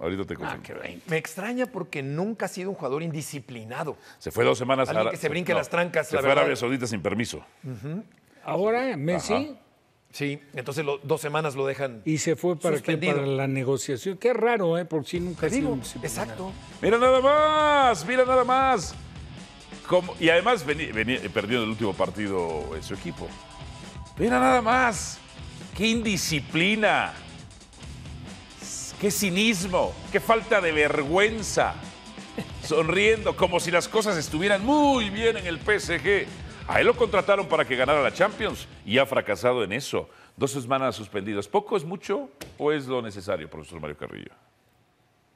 Ahorita te ah, me extraña porque nunca ha sido un jugador indisciplinado. Se fue dos semanas a que se brinque las trancas. Se fue a Arabia Saudita sin permiso. Ahora Messi. Sí, entonces dos semanas lo dejan. Y se fue para qué? Para la negociación. Qué raro, ¿eh? Por si nunca digo, Exacto. Mira nada más, mira nada más. y además eh, perdió en el último partido en su equipo. Mira nada más. ¡Qué indisciplina! qué cinismo, qué falta de vergüenza, sonriendo como si las cosas estuvieran muy bien en el PSG. A él lo contrataron para que ganara la Champions y ha fracasado en eso. Dos semanas suspendidas. ¿Poco es mucho o es lo necesario, profesor Mario Carrillo?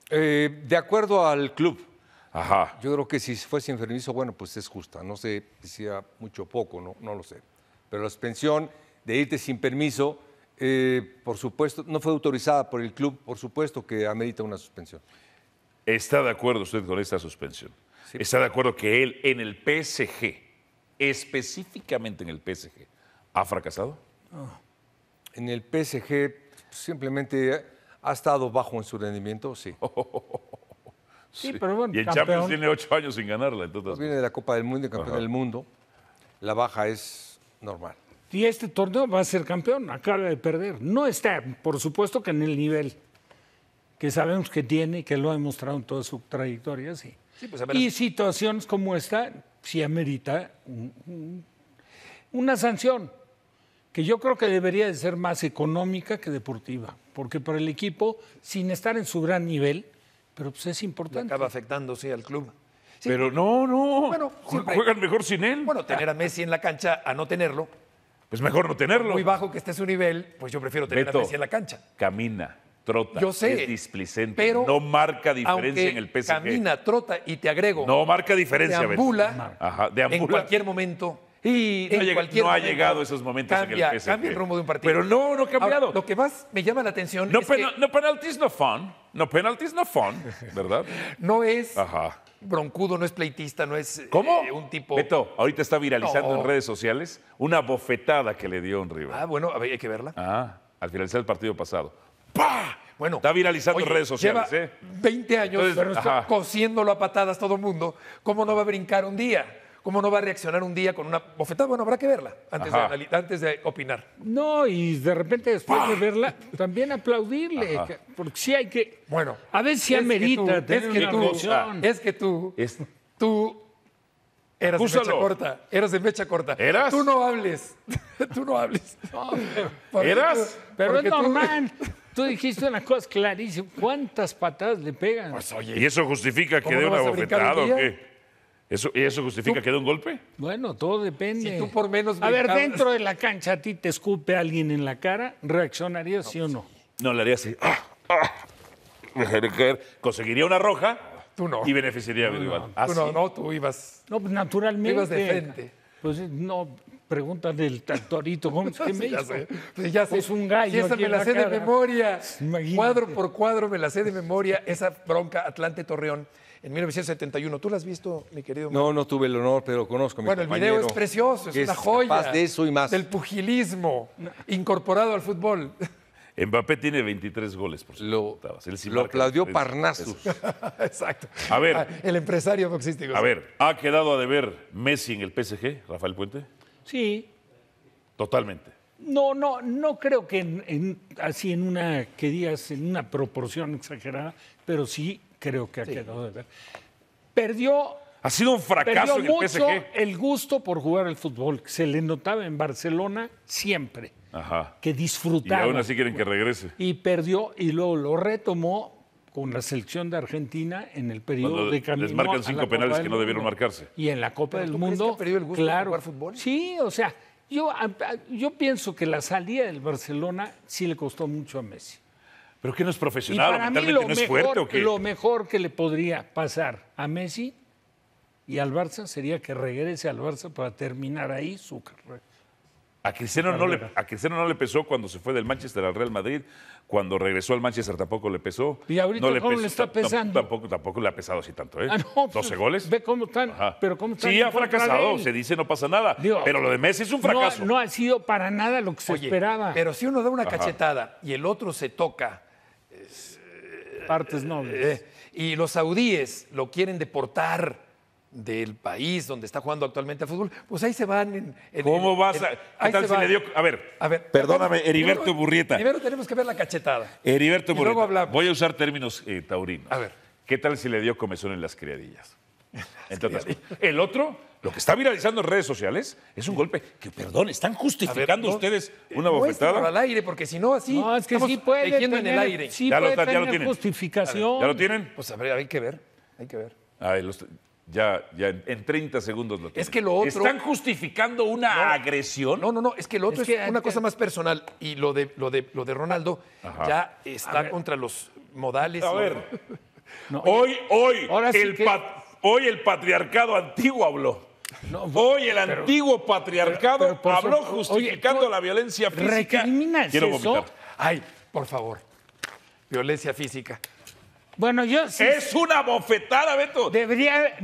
Eh, de acuerdo al club. Ajá. Yo creo que si fue sin permiso, bueno, pues es justa. No sé si sea mucho o poco, no lo sé. Pero la suspensión de irte sin permiso eh, por supuesto, no fue autorizada por el club, por supuesto que amerita una suspensión. ¿Está de acuerdo usted con esta suspensión? ¿Está de acuerdo que él en el PSG, específicamente en el PSG, ha fracasado? En el PSG simplemente ha estado bajo en su rendimiento, sí. sí, pero bueno. Y el Champions tiene ocho años sin ganarla. Viene de la Copa del Mundo y campeón del mundo. La baja es normal. Y este torneo va a ser campeón, acaba de perder. No está, por supuesto que en el nivel que sabemos que tiene y que lo ha demostrado en toda su trayectoria, sí. Pues, y situaciones como esta sí amerita una sanción, que yo creo que debería de ser más económica que deportiva, porque para el equipo, sin estar en su gran nivel, pero pues es importante. Le acaba afectando, sí, al club. Pero no, no. Bueno, juegan mejor sin él. Bueno, tener a Messi en la cancha a no tenerlo pues mejor no tenerlo. Muy bajo que esté su nivel, pues yo prefiero tener la a en la cancha. Camina, trota, es displicente, pero no marca diferencia en el PSG. Camina, trota y te agrego. No marca diferencia, Ajá, deambula. En cualquier momento y no, ha llegado esos momentos en el PSG. Cambia el rumbo de un partido. Pero no, no ha cambiado. lo que más me llama la atención es que... No penalties, no fun. No penalties, no fun, ¿verdad? no es broncudo, no es pleitista, no es ¿Cómo? Eh, un tipo... Beto, ahorita está viralizando en redes sociales una bofetada que le dio un rival. Ah, bueno, hay que verla. Ah, al finalizar el partido pasado. ¡Pah! Bueno, está viralizando en redes sociales. 20 ¿eh? años cosiéndolo a patadas todo el mundo. ¿Cómo no va a brincar un día? ¿Cómo no va a reaccionar un día con una bofetada? Bueno, habrá que verla antes, de, opinar. No, y de repente después de verla, también aplaudirle, porque sí hay que... Bueno. A ver si amerita es que tú, Es que tú, tú eras de mecha corta, eras de mecha corta. ¿Eras? Tú no hables, tú no hables. ¿Eras? pero es normal. Tú dijiste una cosa clarísima. ¿Cuántas patadas le pegan? Pues, oye, ¿Y eso justifica que dé una bofetada o qué? ¿Eso, ¿Eso justifica que dé un golpe? Bueno, todo depende. por menos a ver, dentro de la cancha a ti te escupe alguien en la cara, ¿reaccionarías sí o no? No, le ah, ah. haría así. Conseguiría una roja. Tú no. Y beneficiaría a mi rival. no, ¿Ah, no, tú ibas. No, pues, naturalmente. Ibas de frente. Pues no, pregunta del tractorito me hizo. ya sé. Es un gallo. esa me la, sé de memoria. Cuadro por cuadro me la sé de memoria esa bronca Atlante Torreón en 1971. ¿Tú la has visto, mi querido? No, no tuve el honor, pero conozco a mi Bueno, el video es precioso, es una joya. Capaz de eso y más. Del pugilismo incorporado al fútbol. Mbappé tiene 23 goles, por Lo, lo aplaudió Parnassus. Exacto. A ver. Ah, el empresario boxístico. A ver, ¿ha quedado a deber Messi en el PSG, Rafael Puente? Sí. Totalmente. No, no, no creo que así en una, que digas, en una proporción exagerada, pero sí creo que ha quedado de ver. Perdió. Ha sido un fracaso en el mucho el gusto por jugar al fútbol. Se le notaba en Barcelona siempre. Ajá. Que disfrutaba. Y aún así quieren que regrese. Y perdió y luego lo retomó con la selección de Argentina en el periodo de camino. Les marcan cinco penales que no debieron marcarse. Y en la Copa del Mundo. Perdió el gusto claro, jugar fútbol? Sí, o sea, yo, yo pienso que la salida del Barcelona sí le costó mucho a Messi. ¿Pero que no es profesional? que no es fuerte, lo mejor que le podría pasar a Messi y al Barça sería que regrese al Barça para terminar ahí su carrera. A Cristiano, no le, a no le pesó cuando se fue del Manchester al Real Madrid, cuando regresó al Manchester tampoco le pesó. Y ahorita no le le está pesando. Tampoco, tampoco le ha pesado así tanto, ¿eh? 12 ah, pues, goles. Ve cómo están, pero Sí, ha fracasado, se dice no pasa nada. pero lo de Messi es un fracaso. No, ha sido para nada lo que se esperaba. Pero si uno da una cachetada y el otro se toca. Partes nobles. Eh, y los saudíes lo quieren deportar del país donde está jugando actualmente al fútbol, pues ahí se van. En, ¿Cómo vas a.? si A ver, a ver perdóname, Heriberto Burrieta. Primero tenemos que ver la cachetada. Heriberto Voy a usar términos eh, taurinos. A ver. ¿Qué tal si le dio comezón en las criadillas? Entonces, el otro, lo que está viralizando en redes sociales, es un golpe que, perdón, están justificando ustedes eh, una bofetada. al aire, porque si no, así. No, es que sí puede en el aire. ya, lo, tienen. justificación. ¿Ya lo tienen? Pues a hay que ver. Hay que ver. A los, ya, ya en 30 segundos lo tienen. Es que lo otro. ¿Están justificando una agresión? No, no, no. Es que lo otro es, una cosa más personal. Y lo de, lo de, lo de Ronaldo ya está contra los modales. A ver. hoy, hoy, el hoy el patriarcado antiguo habló. Hoy el antiguo patriarcado habló justificando la violencia física. Quiero eso? Ay, por favor. Violencia física. Bueno, yo Es una bofetada, Beto. Debería.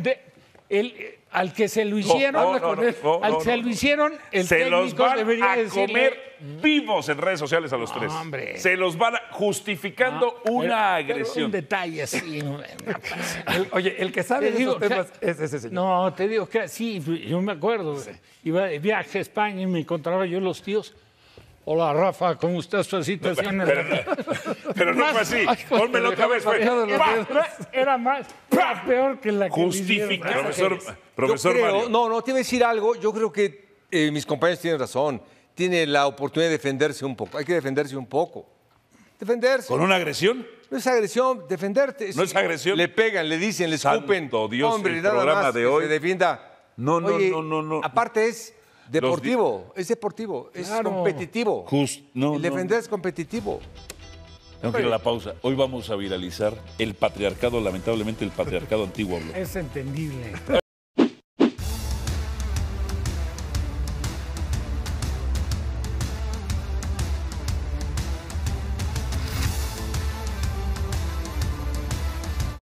el, al que se lo hicieron, no, no, al que se lo hicieron, el se los van a comer vivos en redes sociales a los tres. Se los van justificando ah, una agresión. un detalle así. oye, el que sabe esos temas es ese señor. No, te digo que sí, yo me acuerdo. Iba de viaje a España y me encontraba yo los tíos Hola Rafa, ¿cómo usted su situación? pero, no fue así. Ponme otra vez. Fue. Era más peor que la que Justifica. Profesor, profesor No, no, te voy a decir algo. Yo creo que eh, mis compañeros tienen razón. Tiene la oportunidad de defenderse un poco. Hay que defenderse un poco. Defenderse. ¿Con una agresión? No es agresión, defenderte. No es agresión. Le pegan, le dicen, le escupen. Santo Dios, el programa de hoy. defienda. No, no, no, no, no. Aparte es Deportivo, es deportivo, es competitivo. el defender es competitivo. Tengo la pausa. Hoy vamos a viralizar el patriarcado, lamentablemente el patriarcado antiguo. Es entendible.